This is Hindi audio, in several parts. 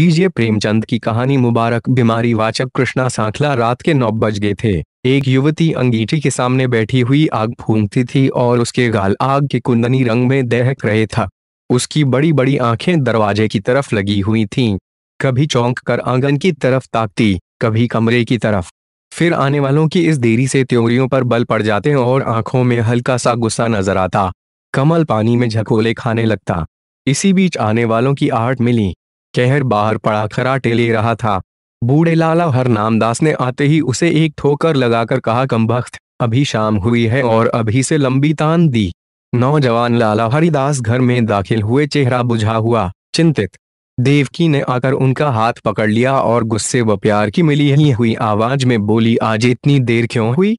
लीजिए प्रेमचंद की कहानी मुबारक बीमारी वाचक कृष्णा सांखला रात के नौ बज गए थे एक युवती अंगीठी के सामने बैठी हुई आग फूंकती थी और उसके गाल आग के कुंदनी रंग में दहक रहे था उसकी बड़ी बड़ी आंखें दरवाजे की तरफ लगी हुई थीं। कभी चौंक कर आंगन की तरफ ताकती कभी कमरे की तरफ फिर आने वालों की इस देरी से त्योरियों पर बल पड़ जाते और आंखों में हल्का सा गुस्सा नजर आता कमल पानी में झकोले खाने लगता इसी बीच आने वालों की आहट मिली कहर बाहर पड़ा खराटे ले रहा था बूढ़े लाला हर नामदास ने आते ही उसे एक ठोकर लगाकर कहा कमबख्त अभी शाम हुई है और अभी से लंबी तान दी नौजवान लाला हरिदास घर में दाखिल हुए चेहरा बुझा हुआ चिंतित देवकी ने आकर उनका हाथ पकड़ लिया और गुस्से व प्यार की मिली हुई आवाज में बोली आज इतनी देर क्यों हुई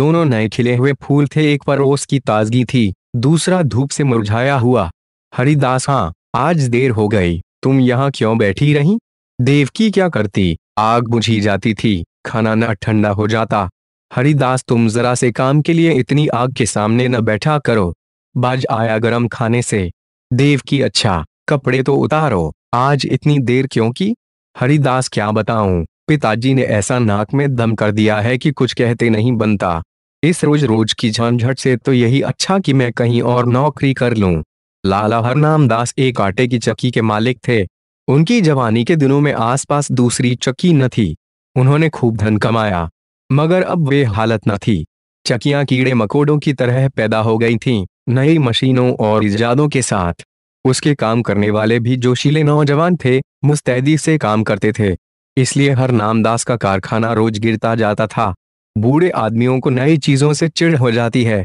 दोनों नए खिले हुए फूल थे एक पर ओस की ताजगी थी दूसरा धूप से मुरझाया हुआ हरिदास हाँ आज देर हो गई तुम यहाँ क्यों बैठी रही देवकी क्या करती आग बुझी जाती थी खाना न ठंडा हो जाता हरिदास तुम जरा से काम के लिए इतनी आग के सामने न बैठा करो बाज आया गरम खाने से देवकी अच्छा कपड़े तो उतारो आज इतनी देर क्यों की हरिदास क्या बताऊं पिताजी ने ऐसा नाक में दम कर दिया है कि कुछ कहते नहीं बनता इस रोज रोज की झंझट से तो यही अच्छा कि मैं कहीं और नौकरी कर लूं लाला हरनाम दास एक आटे की चक्की के मालिक थे उनकी जवानी के दिनों में आसपास दूसरी चक्की न थी उन्होंने खूब धन कमाया मगर अब वे हालत न थी चकियां कीड़े मकोड़ों की तरह पैदा हो गई थीं, नई मशीनों और ईजादों के साथ उसके काम करने वाले भी जोशीले नौजवान थे मुस्तैदी से काम करते थे इसलिए हर नामदास का कारखाना रोज गिरता जाता था बूढ़े आदमियों को नई चीजों से चिड़ हो जाती है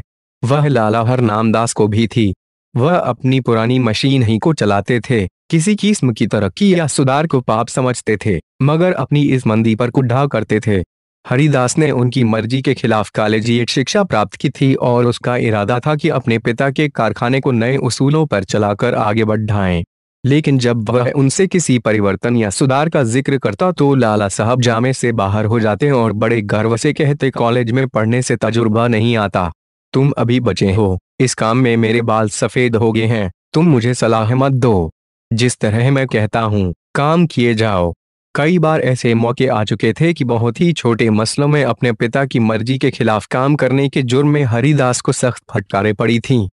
वह लाला हर नामदास को भी थी वह अपनी पुरानी मशीन ही को चलाते थे किसी किस्म की तरक्की या सुधार को पाप समझते थे मगर अपनी इस मंदी पर कुड्ढा करते थे हरिदास ने उनकी मर्जी के खिलाफ कॉलेजिएट शिक्षा प्राप्त की थी और उसका इरादा था कि अपने पिता के कारखाने को नए उसूलों पर चलाकर आगे बढ़ाएं। लेकिन जब वह उनसे किसी परिवर्तन या सुधार का जिक्र करता तो लाला साहब जामे से बाहर हो जाते और बड़े गर्व से कहते कॉलेज में पढ़ने से तजुर्बा नहीं आता तुम अभी बचे हो इस काम में मेरे बाल सफेद हो गए हैं तुम मुझे सलाह मत दो जिस तरह मैं कहता हूँ काम किए जाओ कई बार ऐसे मौके आ चुके थे कि बहुत ही छोटे मसलों में अपने पिता की मर्जी के खिलाफ काम करने के जुर्म में हरिदास को सख्त फटकारें पड़ी थीं।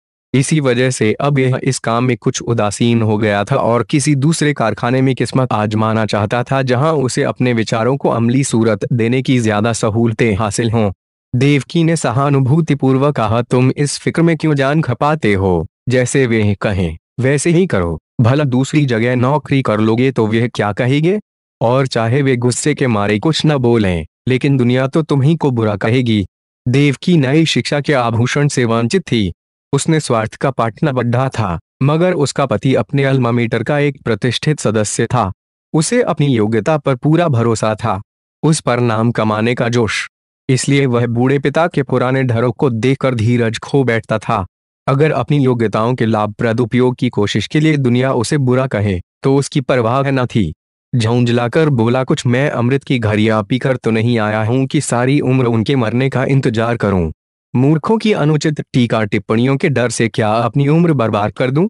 इसी वजह से अब यह इस काम में कुछ उदासीन हो गया था और किसी दूसरे कारखाने में किस्मत आजमाना चाहता था जहां उसे अपने विचारों को अमली सूरत देने की ज्यादा सहूलतें हासिल हों देवकी ने सहानुभूतिपूर्वक कहा तुम इस फिक्र में क्यों जान खपाते हो जैसे वे कहें वैसे ही करो भला दूसरी जगह नौकरी कर लोगे तो वे क्या कहेंगे और चाहे वे गुस्से के मारे कुछ न बोलें लेकिन दुनिया तो तुम्ही को बुरा कहेगी देवकी नई शिक्षा के आभूषण से वांछित थी उसने स्वार्थ का पाटना बढ़ा था मगर उसका पति अपने अल्मामीटर का एक प्रतिष्ठित सदस्य था उसे अपनी योग्यता पर पूरा भरोसा था उस पर नाम कमाने का जोश इसलिए वह बूढ़े पिता के पुराने ढरों को देखकर धीरज खो बैठता था अगर अपनी योग्यताओं के लाभप्रद उपयोग की कोशिश के लिए दुनिया उसे बुरा कहे तो उसकी परवाह न थी झुंझलाकर बोला कुछ मैं अमृत की घड़िया पीकर तो नहीं आया हूं कि सारी उम्र उनके मरने का इंतजार करूं मूर्खों की अनुचित टीका टिप्पणियों के डर से क्या अपनी उम्र बर्बाद कर दूं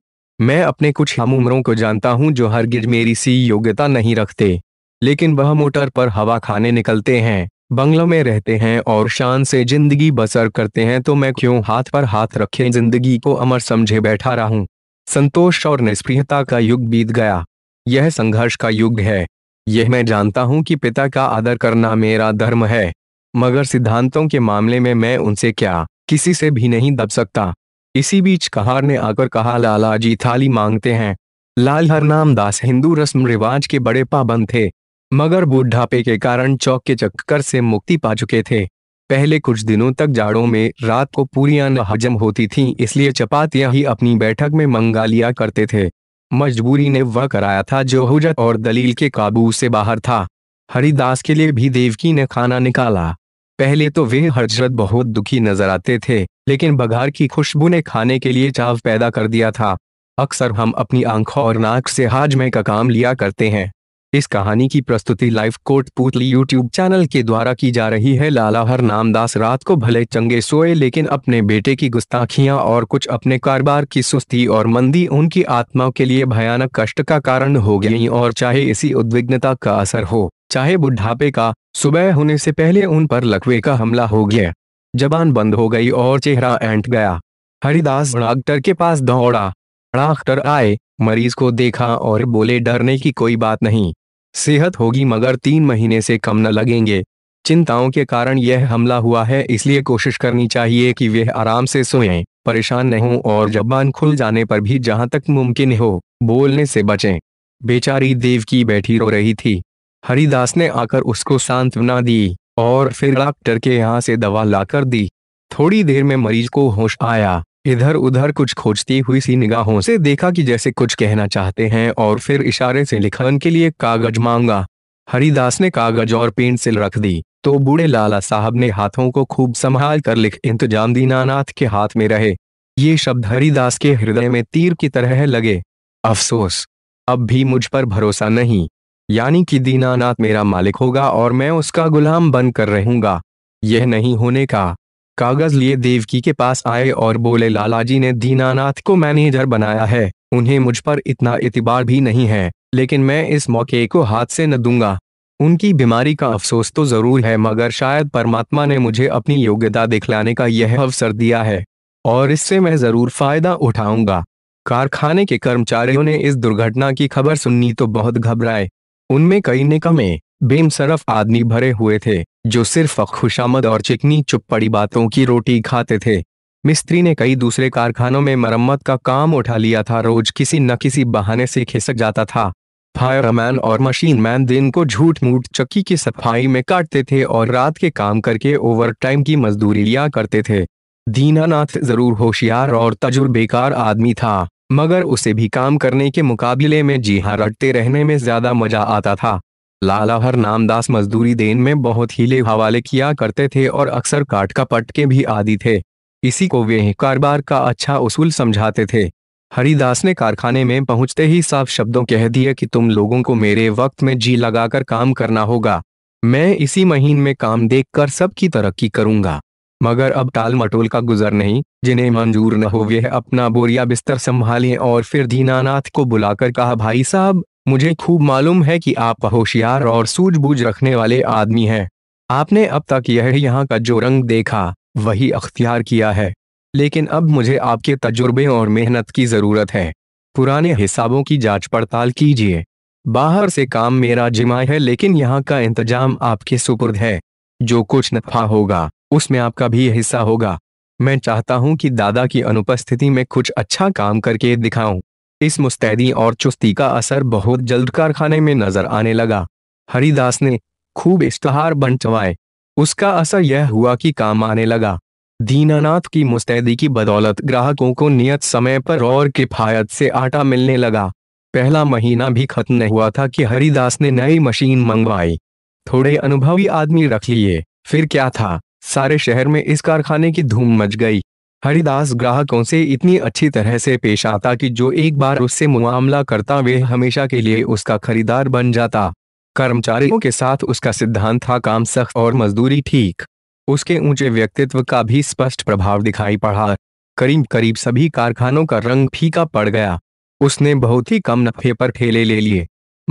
मैं अपने कुछ हम उम्रों को जानता हूं जो हरगिज मेरी सी योग्यता नहीं रखते लेकिन वह मोटर पर हवा खाने निकलते हैं बंगलों में रहते हैं और शान से जिंदगी बसर करते हैं तो मैं क्यों हाथ पर हाथ रखे जिंदगी को अमर समझे बैठा रहा हूं संतोष और निष्प्रियता का युग बीत गया यह संघर्ष का युग है यह मैं जानता हूं कि पिता का आदर करना मेरा धर्म है मगर सिद्धांतों के मामले में मैं उनसे क्या किसी से भी नहीं दब सकता इसी बीच कहार ने आकर कहा लाला जी थाली मांगते हैं लाल नाम दास हिंदू रस्म रिवाज के बड़े पाबंद थे मगर बुढ़ापे के कारण चौक के चक्कर से मुक्ति पा चुके थे पहले कुछ दिनों तक जाड़ों में रात को पूरियां न हजम होती थीं इसलिए चपातियां ही अपनी बैठक में मंगा लिया करते थे मजबूरी ने वह कराया था जो हुजत और दलील के काबू से बाहर था हरिदास के लिए भी देवकी ने खाना निकाला पहले तो वे हजरत बहुत दुखी नजर आते थे लेकिन बघार की खुशबू ने खाने के लिए चाव पैदा कर दिया था अक्सर हम अपनी आंखों और नाक से हाजमे का काम लिया करते हैं इस कहानी की प्रस्तुति लाइव कोर्ट पूतली यूट्यूब चैनल के द्वारा की जा रही है लाला हर नामदास रात को भले चंगे सोए लेकिन अपने बेटे की गुस्ताखियां और कुछ अपने कारोबार की सुस्ती और मंदी उनकी आत्मा के लिए भयानक कष्ट का कारण हो गई और चाहे इसी उद्विग्नता का असर हो चाहे बुढ़ापे का सुबह होने से पहले उन पर लकवे का हमला हो गया जबान बंद हो गई और चेहरा एंट गया हरिदास डॉक्टर के पास दौड़ा डॉक्टर आए मरीज को देखा और बोले डरने की कोई बात नहीं सेहत होगी मगर तीन महीने से कम न लगेंगे चिंताओं के कारण यह हमला हुआ है इसलिए कोशिश करनी चाहिए कि वे आराम से सोएं, परेशान न हों और जबान खुल जाने पर भी जहां तक मुमकिन हो बोलने से बचें बेचारी देव की बैठी रो रही थी हरिदास ने आकर उसको सांत्वना दी और फिर डॉक्टर के यहाँ से दवा लाकर दी थोड़ी देर में मरीज को होश आया इधर उधर कुछ खोजती हुई सी निगाहों से देखा कि जैसे कुछ कहना चाहते हैं और फिर इशारे से लिखन के लिए कागज मांगा हरिदास ने कागज और पेंसिल रख दी तो बूढ़े लाला साहब ने हाथों को खूब संभाल कर लिख इंतजाम दीनानाथ के हाथ में रहे ये शब्द हरिदास के हृदय में तीर की तरह लगे अफसोस अब भी मुझ पर भरोसा नहीं यानी कि दीनानाथ मेरा मालिक होगा और मैं उसका गुलाम बन कर रहूंगा यह नहीं होने का कागज लिए देवकी के पास आए और बोले लालाजी ने दीनानाथ को मैनेजर बनाया है उन्हें मुझ पर इतना इतिबार भी नहीं है लेकिन मैं इस मौके को हाथ से न दूंगा उनकी बीमारी का अफसोस तो जरूर है मगर शायद परमात्मा ने मुझे अपनी योग्यता दिखलाने का यह अवसर दिया है और इससे मैं जरूर फायदा उठाऊंगा कारखाने के कर्मचारियों ने इस दुर्घटना की खबर सुननी तो बहुत घबराए उनमें कई निकमे बेमसरफ आदमी भरे हुए थे जो सिर्फ खुशामद और चिकनी चुपड़ी बातों की रोटी खाते थे मिस्त्री ने कई दूसरे कारखानों में मरम्मत का काम उठा लिया था रोज किसी न किसी बहाने से खिसक जाता था फायरमैन और मशीन मैन दिन को झूठ मूठ चक्की की सफाई में काटते थे और रात के काम करके ओवरटाइम की मजदूरी लिया करते थे दीनानाथ जरूर होशियार और तजुर्बेकार आदमी था मगर उसे भी काम करने के मुकाबले में जी हाँ रटते रहने में ज्यादा मजा आता था लाला हर नामदास मजदूरी देन में बहुत ले हवाले किया करते थे और अक्सर काट का पट के भी आदि थे इसी को वे कारोबार का अच्छा उसूल समझाते थे हरिदास ने कारखाने में पहुंचते ही साफ शब्दों कह दिए कि तुम लोगों को मेरे वक्त में जी लगाकर काम करना होगा मैं इसी महीन में काम देख कर सबकी तरक्की करूंगा मगर अब टाल मटोल का गुजर नहीं जिन्हें मंजूर न हो वह अपना बोरिया बिस्तर संभाले और फिर दीनानाथ को बुलाकर कहा भाई साहब मुझे खूब मालूम है कि आप होशियार और सूझबूझ रखने वाले आदमी हैं आपने अब तक यह यहाँ का जो रंग देखा वही अख्तियार किया है लेकिन अब मुझे आपके तजुर्बे और मेहनत की ज़रूरत है पुराने हिसाबों की जांच पड़ताल कीजिए बाहर से काम मेरा जिमा है लेकिन यहाँ का इंतजाम आपके सुपुर्द है जो कुछ नफा होगा उसमें आपका भी हिस्सा होगा मैं चाहता हूं कि दादा की अनुपस्थिति में कुछ अच्छा काम करके दिखाऊं इस मुस्तैदी और चुस्ती का असर बहुत जल्द कारखाने में नजर आने लगा हरिदास ने खूब इश्तहार बन उसका असर यह हुआ कि काम आने लगा दीनानाथ की मुस्तैदी की बदौलत ग्राहकों को नियत समय पर और किफायत से आटा मिलने लगा पहला महीना भी खत्म नहीं हुआ था कि हरिदास ने नई मशीन मंगवाई थोड़े अनुभवी आदमी रख लिए फिर क्या था सारे शहर में इस कारखाने की धूम मच गई हरिदास ग्राहकों से इतनी अच्छी तरह से पेश आता कि जो एक बार उससे मुआमला करता वे हमेशा के लिए उसका खरीदार बन जाता कर्मचारियों के साथ उसका सिद्धांत था काम सख्त और मजदूरी ठीक उसके ऊंचे व्यक्तित्व का भी स्पष्ट प्रभाव दिखाई पड़ा करीब करीब सभी कारखानों का रंग फीका पड़ गया उसने बहुत ही कम नफे पर ठेले ले लिए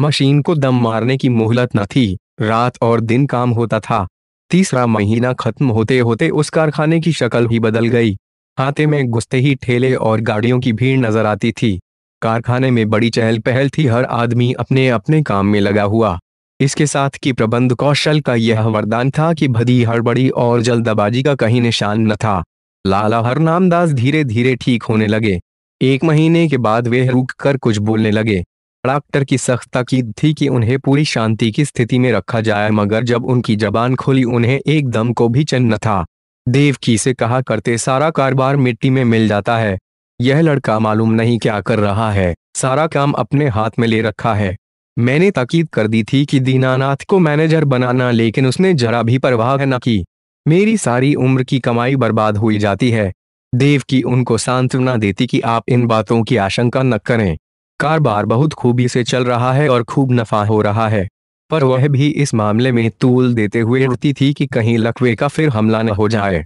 मशीन को दम मारने की मोहलत न थी रात और दिन काम होता था तीसरा महीना खत्म होते होते उस कारखाने की शक्ल ही बदल गई हाथे में घुसते ही ठेले और गाड़ियों की भीड़ नजर आती थी कारखाने में बड़ी चहल पहल थी हर आदमी अपने अपने काम में लगा हुआ इसके साथ की प्रबंध कौशल का यह वरदान था कि भदी हड़बड़ी और जल्दबाजी का कहीं निशान न था लाला हरनामदास धीरे धीरे ठीक होने लगे एक महीने के बाद वे रुक कर कुछ बोलने लगे डॉक्टर की सख्त ताकीद थी कि उन्हें पूरी शांति की स्थिति में रखा जाए मगर जब उनकी जबान खुली उन्हें एक दम को भी चन्न था देवकी से कहा करते सारा कारोबार मिट्टी में मिल जाता है यह लड़का मालूम नहीं क्या कर रहा है सारा काम अपने हाथ में ले रखा है मैंने ताकीद कर दी थी कि दीनानाथ को मैनेजर बनाना लेकिन उसने जरा भी परवाह न की मेरी सारी उम्र की कमाई बर्बाद हुई जाती है देव की उनको सांत्वना देती कि आप इन बातों की आशंका न करें कारोबार बहुत खूबी से चल रहा है और खूब नफा हो रहा है पर वह भी इस मामले में तूल देते हुए उड़ती थी कि कहीं लकवे का फिर हमला न हो जाए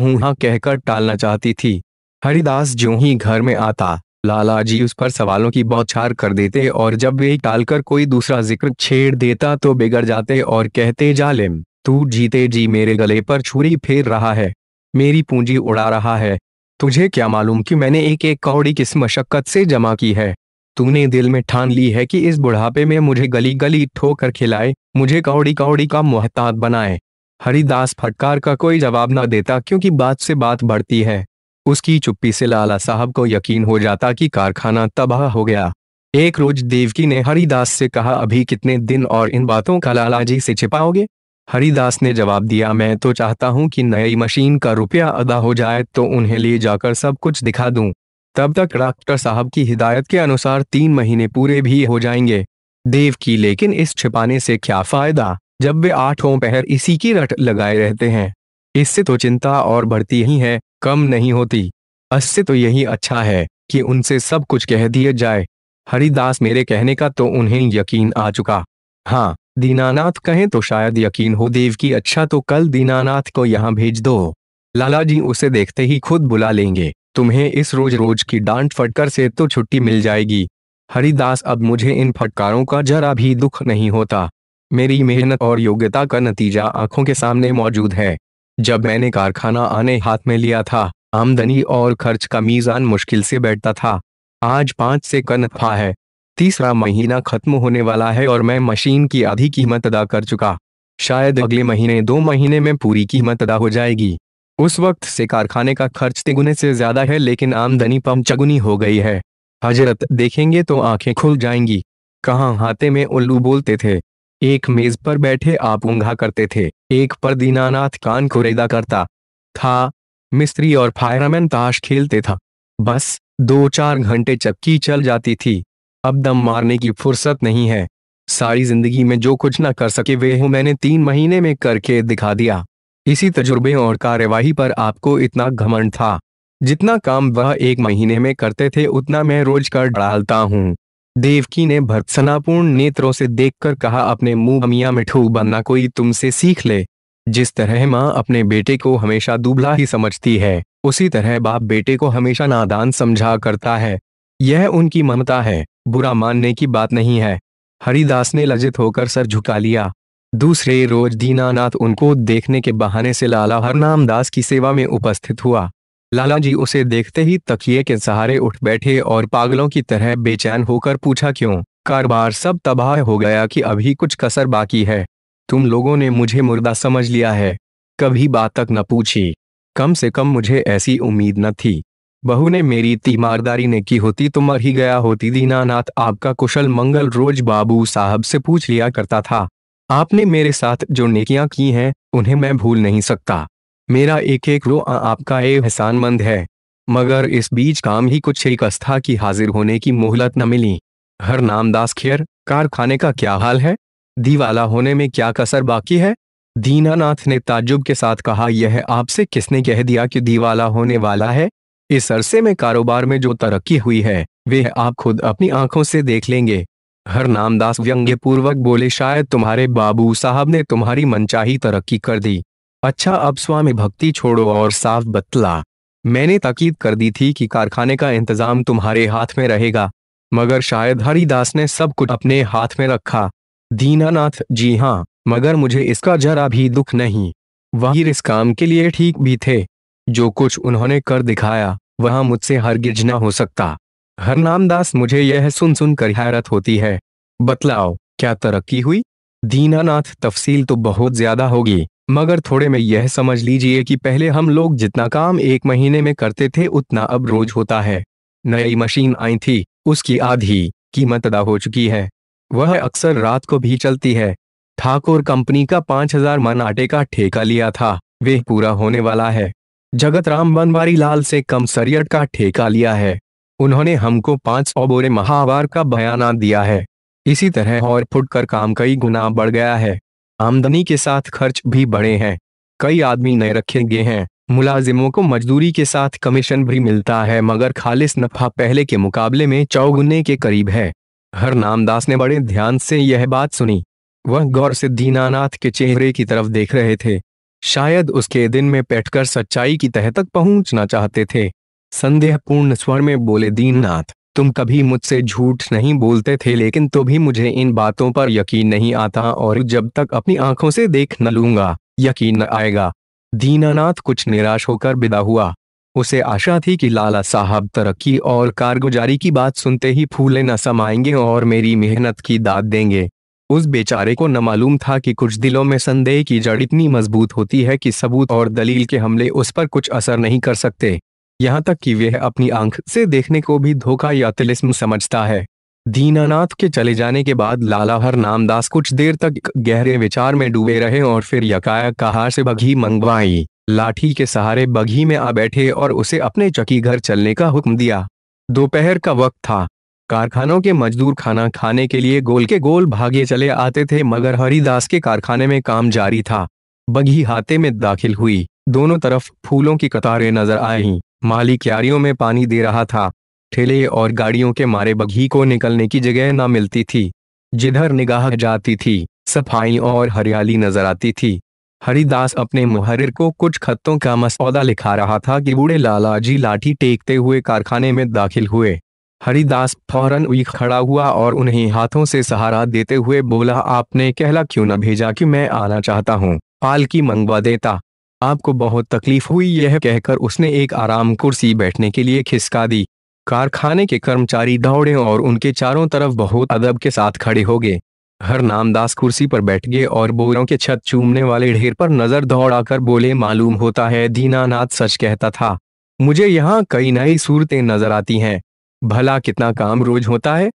हूँ कहकर टालना चाहती थी हरिदास जो ही घर में आता लाला जी उस पर सवालों की बौछार कर देते और जब वे टालकर कोई दूसरा जिक्र छेड़ देता तो बिगड़ जाते और कहते जालिम तू जीते जी मेरे गले पर छुरी फेर रहा है मेरी पूंजी उड़ा रहा है तुझे क्या मालूम कि मैंने एक एक कौड़ी किस मशक्कत से जमा की है तूने दिल में ठान ली है कि इस बुढ़ापे में मुझे गली गली ठोकर खिलाए मुझे कौड़ी कौड़ी का मोहतात बनाए हरिदास फटकार का कोई जवाब ना देता क्योंकि बात से बात बढ़ती है उसकी चुप्पी से लाला साहब को यकीन हो जाता कि कारखाना तबाह हो गया एक रोज देवकी ने हरिदास से कहा अभी कितने दिन और इन बातों का लाला जी से छिपाओगे हरिदास ने जवाब दिया मैं तो चाहता हूं कि नई मशीन का रुपया अदा हो जाए तो उन्हें ले जाकर सब कुछ दिखा दूं तब तक डॉक्टर साहब की हिदायत के अनुसार तीन महीने पूरे भी हो जाएंगे देव की लेकिन इस छिपाने से क्या फायदा जब वे आठों पहर इसी की रट लगाए रहते हैं इससे तो चिंता और बढ़ती ही है कम नहीं होती अससे तो यही अच्छा है कि उनसे सब कुछ कह दिया जाए हरिदास मेरे कहने का तो उन्हें यकीन आ चुका हाँ दीनानाथ कहें तो शायद यकीन हो देव की अच्छा तो कल दीनानाथ को यहाँ भेज दो लाला जी उसे देखते ही खुद बुला लेंगे तुम्हें इस रोज रोज की डांट फटकर से तो छुट्टी मिल जाएगी हरिदास अब मुझे इन फटकारों का जरा भी दुख नहीं होता मेरी मेहनत और योग्यता का नतीजा आंखों के सामने मौजूद है जब मैंने कारखाना आने हाथ में लिया था आमदनी और खर्च का मीज़ान मुश्किल से बैठता था आज पाँच से का नफा है तीसरा महीना खत्म होने वाला है और मैं मशीन की आधी कीमत अदा कर चुका शायद अगले महीने दो महीने में पूरी कीमत अदा हो जाएगी उस वक्त से कारखाने का खर्च तिगुने से ज्यादा है लेकिन आमदनी पम चगुनी हो गई है हजरत देखेंगे तो आंखें खुल जाएंगी कहा हाथे में उल्लू बोलते थे एक मेज पर बैठे आप ऊंघा करते थे एक पर दीनानाथ कान कुरेदा करता था मिस्त्री और फायरमैन ताश खेलते था बस दो चार घंटे चक्की चल जाती थी अब दम मारने की फुर्सत नहीं है सारी जिंदगी में जो कुछ ना कर सके वे हूं मैंने तीन महीने में करके दिखा दिया इसी तजुर्बे और कार्यवाही पर आपको इतना घमंड था जितना काम वह एक महीने में करते थे उतना मैं रोज कर डालता हूँ देवकी ने भर्त्सनापूर्ण नेत्रों से देखकर कहा अपने मुंह मियाँ मिठू बनना कोई तुमसे सीख ले जिस तरह माँ अपने बेटे को हमेशा दुबला ही समझती है उसी तरह बाप बेटे को हमेशा नादान समझा करता है यह उनकी ममता है बुरा मानने की बात नहीं है हरिदास ने लज्जित होकर सर झुका लिया दूसरे रोज दीनानाथ उनको देखने के बहाने से लाला हरनाम दास की सेवा में उपस्थित हुआ लाला जी उसे देखते ही तकिए के सहारे उठ बैठे और पागलों की तरह बेचैन होकर पूछा क्यों कारोबार सब तबाह हो गया कि अभी कुछ कसर बाकी है तुम लोगों ने मुझे मुर्दा समझ लिया है कभी बात तक न पूछी कम से कम मुझे ऐसी उम्मीद न थी बहू ने मेरी तीमारदारी ने की होती तो मर ही गया होती दीनानाथ आपका कुशल मंगल रोज बाबू साहब से पूछ लिया करता था आपने मेरे साथ जो नेकियां की हैं उन्हें मैं भूल नहीं सकता मेरा एक एक रो आपका एहसानमंद है मगर इस बीच काम ही कुछ एक आस्था की हाजिर होने की मोहलत न मिली हर नामदास खेर कारखाने का क्या हाल है दीवाला होने में क्या कसर बाकी है दीनानाथ ने ताजुब के साथ कहा यह आपसे किसने कह दिया कि दीवाला होने वाला है इस अरसे में कारोबार में जो तरक्की हुई है वे आप खुद अपनी आंखों से देख लेंगे हरनामदास व्यंग्यपूर्वक बोले शायद तुम्हारे बाबू साहब ने तुम्हारी मनचाही तरक्की कर दी अच्छा अब स्वामी भक्ति छोड़ो और साफ बतला मैंने ताकीद कर दी थी कि कारखाने का इंतजाम तुम्हारे हाथ में रहेगा मगर शायद हरिदास ने सब कुछ अपने हाथ में रखा दीनानाथ जी हाँ मगर मुझे इसका जरा भी दुख नहीं वही इस काम के लिए ठीक भी थे जो कुछ उन्होंने कर दिखाया वह मुझसे हरगिज गिरजना हो सकता दास मुझे यह सुन सुन कर हैरत होती है बतलाओ क्या तरक्की हुई दीनानाथ तफसील तो बहुत ज्यादा होगी मगर थोड़े में यह समझ लीजिए कि पहले हम लोग जितना काम एक महीने में करते थे उतना अब रोज होता है नई मशीन आई थी उसकी आधी कीमत अदा हो चुकी है वह अक्सर रात को भी चलती है ठाकुर कंपनी का पांच हजार मन आटे का ठेका लिया था वे पूरा होने वाला है जगत राम बनवारी लाल से कम सरियट का ठेका लिया है उन्होंने हमको पांच बोरे महावार का बयाना दिया है इसी तरह और फुट कर काम कई गुना बढ़ गया है आमदनी के साथ खर्च भी बढ़े हैं कई आदमी नए रखे गए हैं मुलाजिमों को मजदूरी के साथ कमीशन भी मिलता है मगर खालिश नफा पहले के मुकाबले में चौगुने के करीब है हर नामदास ने बड़े ध्यान से यह बात सुनी वह गौर से दीनानाथ के चेहरे की तरफ देख रहे थे शायद उसके दिन में बैठकर सच्चाई की तह तक पहुंचना चाहते थे संदेहपूर्ण स्वर में बोले दीननाथ तुम कभी मुझसे झूठ नहीं बोलते थे लेकिन तो भी मुझे इन बातों पर यकीन नहीं आता और जब तक अपनी आंखों से देख न लूंगा यकीन न आएगा दीनानाथ कुछ निराश होकर विदा हुआ उसे आशा थी कि लाला साहब तरक्की और कारगुजारी की बात सुनते ही फूले न समाएंगे और मेरी मेहनत की दाद देंगे उस बेचारे को न मालूम था कि कुछ दिलों में संदेह की जड़ इतनी मजबूत होती है कि सबूत और दलील के हमले उस पर कुछ असर नहीं कर सकते यहाँ तक कि वह अपनी आंख से देखने को भी धोखा या तिलिस्म समझता है दीनानाथ के चले जाने के बाद लाला हर नामदास कुछ देर तक गहरे विचार में डूबे रहे और फिर यकायक कहा से बघी मंगवाई लाठी के सहारे बघी में आ बैठे और उसे अपने चकी घर चलने का हुक्म दिया दोपहर का वक्त था कारखानों के मजदूर खाना खाने के लिए गोल के गोल भागे चले आते थे मगर हरिदास के कारखाने में काम जारी था बघी हाथे में दाखिल हुई दोनों तरफ फूलों की कतारें नजर आईं माली क्यारियों में पानी दे रहा था ठेले और गाड़ियों के मारे बघी को निकलने की जगह न मिलती थी जिधर निगाह जाती थी सफाई और हरियाली नजर आती थी हरिदास अपने मुहर्र को कुछ खतों का मसौदा लिखा रहा था कि बूढ़े लालाजी लाठी टेकते हुए कारखाने में दाखिल हुए हरिदास फौरन उई खड़ा हुआ और उन्हें हाथों से सहारा देते हुए बोला आपने कहला क्यों न भेजा कि मैं आना चाहता हूँ पाल की मंगवा देता आपको बहुत तकलीफ हुई यह कहकर उसने एक आराम कुर्सी बैठने के लिए खिसका दी कारखाने के कर्मचारी दौड़े और उनके चारों तरफ बहुत अदब के साथ खड़े हो गए हर नामदास कुर्सी पर बैठ गए और बोरों के छत चूमने वाले ढेर पर नजर दौड़ाकर बोले मालूम होता है दीनानाथ सच कहता था मुझे यहाँ कई नई सूरतें नजर आती हैं भला कितना काम रोज होता है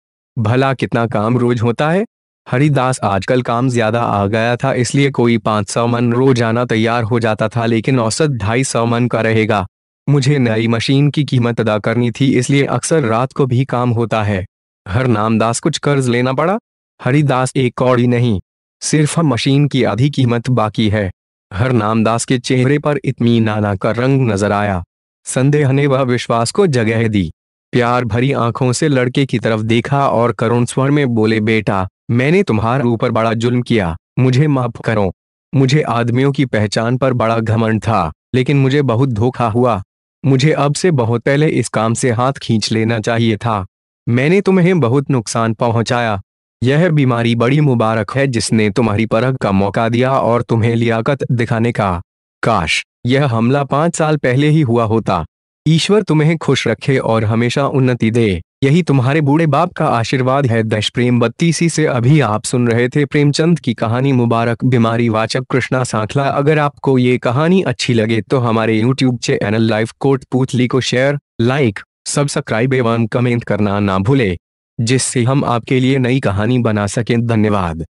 भला कितना काम रोज होता है हरिदास आजकल काम ज्यादा आ गया था इसलिए कोई पांच सौ मन रोजाना तैयार हो जाता था लेकिन औसत ढाई सौ मन का रहेगा मुझे नई मशीन की कीमत अदा करनी थी इसलिए अक्सर रात को भी काम होता है हर नामदास कुछ कर्ज लेना पड़ा हरिदास एक कौड़ी नहीं सिर्फ मशीन की आधी कीमत बाकी है हर नामदास के चेहरे पर इतनी नाना का रंग नजर आया संदेह ने वह विश्वास को जगह दी प्यार भरी आंखों से लड़के की तरफ देखा और करुण स्वर में बोले बेटा मैंने तुम्हारे ऊपर बड़ा जुल्म किया मुझे माफ करो मुझे आदमियों की पहचान पर बड़ा घमंड था लेकिन मुझे बहुत धोखा हुआ मुझे अब से बहुत पहले इस काम से हाथ खींच लेना चाहिए था मैंने तुम्हें बहुत नुकसान पहुंचाया यह बीमारी बड़ी मुबारक है जिसने तुम्हारी परख का मौका दिया और तुम्हें लियाकत दिखाने का काश यह हमला पांच साल पहले ही हुआ होता ईश्वर तुम्हें खुश रखे और हमेशा उन्नति दे यही तुम्हारे बूढ़े बाप का आशीर्वाद है दश प्रेम बत्तीसी से अभी आप सुन रहे थे प्रेमचंद की कहानी मुबारक बीमारी वाचक कृष्णा सांखला अगर आपको ये कहानी अच्छी लगे तो हमारे YouTube चैनल लाइव कोट पूतली को शेयर लाइक सब्सक्राइब एवं कमेंट करना ना भूले जिससे हम आपके लिए नई कहानी बना सकें धन्यवाद